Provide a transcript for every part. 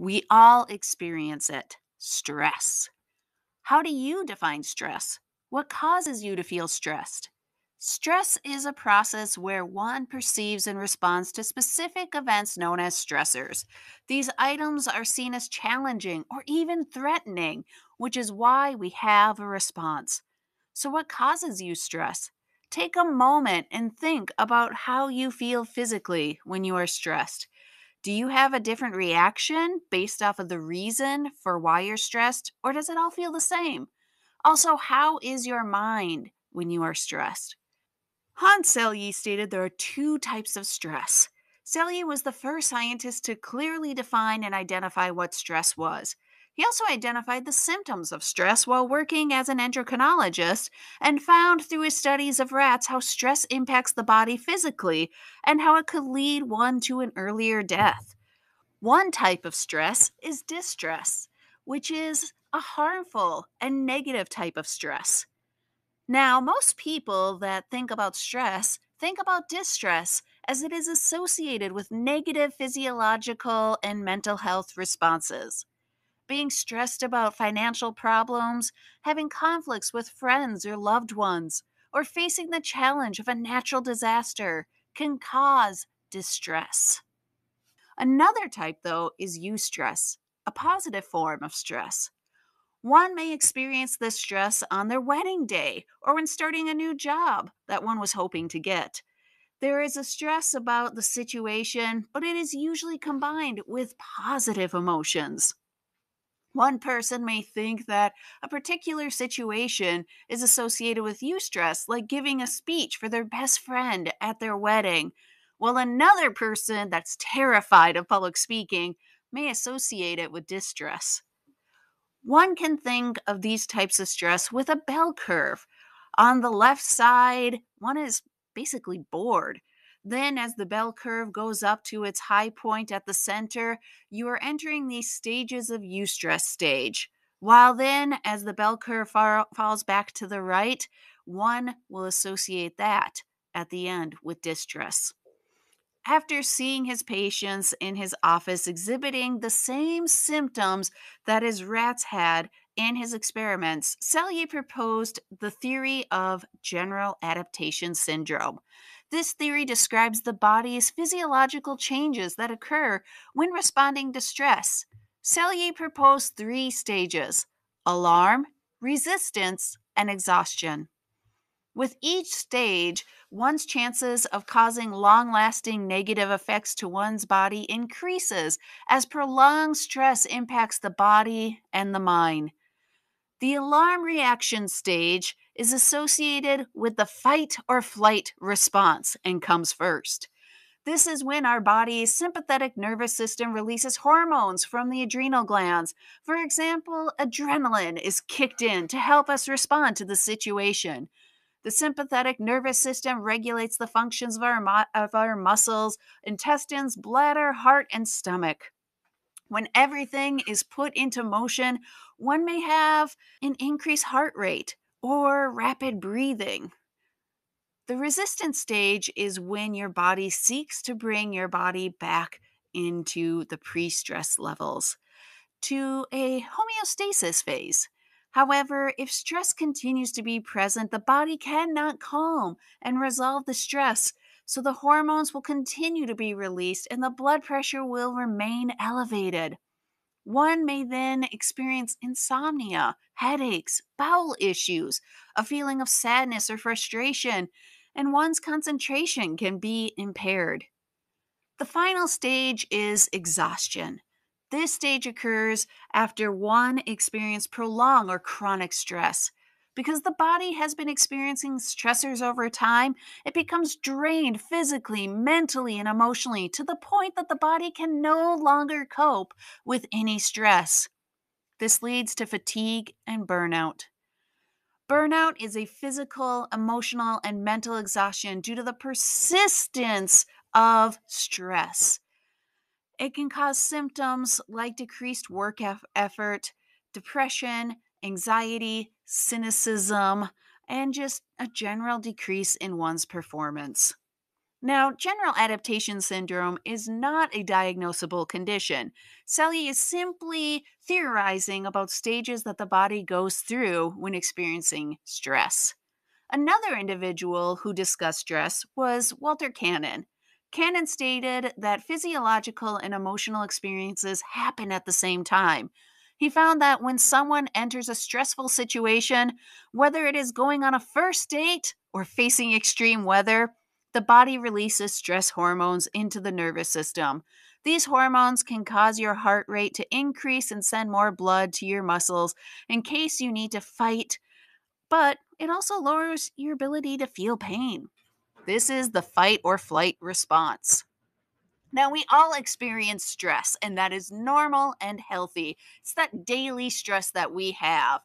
We all experience it stress. How do you define stress? What causes you to feel stressed? Stress is a process where one perceives and responds to specific events known as stressors. These items are seen as challenging or even threatening, which is why we have a response. So, what causes you stress? Take a moment and think about how you feel physically when you are stressed. Do you have a different reaction based off of the reason for why you're stressed, or does it all feel the same? Also, how is your mind when you are stressed? Hans Selye stated there are two types of stress. Selye was the first scientist to clearly define and identify what stress was. He also identified the symptoms of stress while working as an endocrinologist and found through his studies of rats how stress impacts the body physically and how it could lead one to an earlier death. One type of stress is distress, which is a harmful and negative type of stress. Now, most people that think about stress think about distress as it is associated with negative physiological and mental health responses being stressed about financial problems, having conflicts with friends or loved ones, or facing the challenge of a natural disaster can cause distress. Another type, though, is eustress, a positive form of stress. One may experience this stress on their wedding day or when starting a new job that one was hoping to get. There is a stress about the situation, but it is usually combined with positive emotions. One person may think that a particular situation is associated with eustress, like giving a speech for their best friend at their wedding, while another person that's terrified of public speaking may associate it with distress. One can think of these types of stress with a bell curve. On the left side, one is basically bored, then, as the bell curve goes up to its high point at the center, you are entering the stages of eustress stage. While then, as the bell curve far, falls back to the right, one will associate that at the end with distress. After seeing his patients in his office exhibiting the same symptoms that his rats had in his experiments, Selye proposed the theory of general adaptation syndrome. This theory describes the body's physiological changes that occur when responding to stress. Selye proposed three stages alarm, resistance, and exhaustion. With each stage, one's chances of causing long lasting negative effects to one's body increases as prolonged stress impacts the body and the mind. The alarm reaction stage is associated with the fight or flight response and comes first. This is when our body's sympathetic nervous system releases hormones from the adrenal glands. For example, adrenaline is kicked in to help us respond to the situation. The sympathetic nervous system regulates the functions of our, mu- of our muscles, intestines, bladder, heart, and stomach. When everything is put into motion, one may have an increased heart rate, or rapid breathing. The resistance stage is when your body seeks to bring your body back into the pre stress levels to a homeostasis phase. However, if stress continues to be present, the body cannot calm and resolve the stress, so the hormones will continue to be released and the blood pressure will remain elevated. One may then experience insomnia, headaches, bowel issues, a feeling of sadness or frustration, and one's concentration can be impaired. The final stage is exhaustion. This stage occurs after one experienced prolonged or chronic stress. Because the body has been experiencing stressors over time, it becomes drained physically, mentally, and emotionally to the point that the body can no longer cope with any stress. This leads to fatigue and burnout. Burnout is a physical, emotional, and mental exhaustion due to the persistence of stress. It can cause symptoms like decreased work effort, depression, anxiety, cynicism, and just a general decrease in one's performance. Now, general adaptation syndrome is not a diagnosable condition. Sally is simply theorizing about stages that the body goes through when experiencing stress. Another individual who discussed stress was Walter Cannon. Cannon stated that physiological and emotional experiences happen at the same time, he found that when someone enters a stressful situation, whether it is going on a first date or facing extreme weather, the body releases stress hormones into the nervous system. These hormones can cause your heart rate to increase and send more blood to your muscles in case you need to fight, but it also lowers your ability to feel pain. This is the fight or flight response. Now, we all experience stress, and that is normal and healthy. It's that daily stress that we have.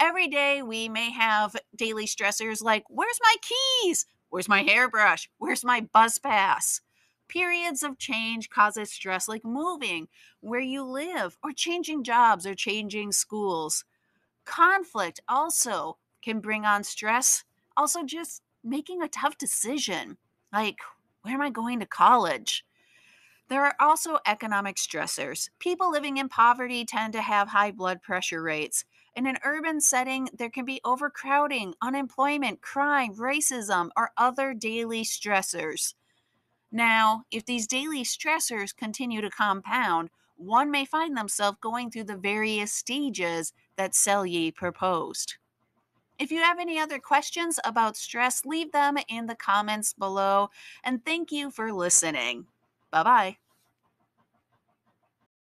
Every day, we may have daily stressors like, Where's my keys? Where's my hairbrush? Where's my bus pass? Periods of change causes stress like moving, where you live, or changing jobs or changing schools. Conflict also can bring on stress. Also, just making a tough decision like, where am I going to college? There are also economic stressors. People living in poverty tend to have high blood pressure rates. In an urban setting, there can be overcrowding, unemployment, crime, racism, or other daily stressors. Now, if these daily stressors continue to compound, one may find themselves going through the various stages that Selye proposed. If you have any other questions about stress, leave them in the comments below, and thank you for listening. Bye bye.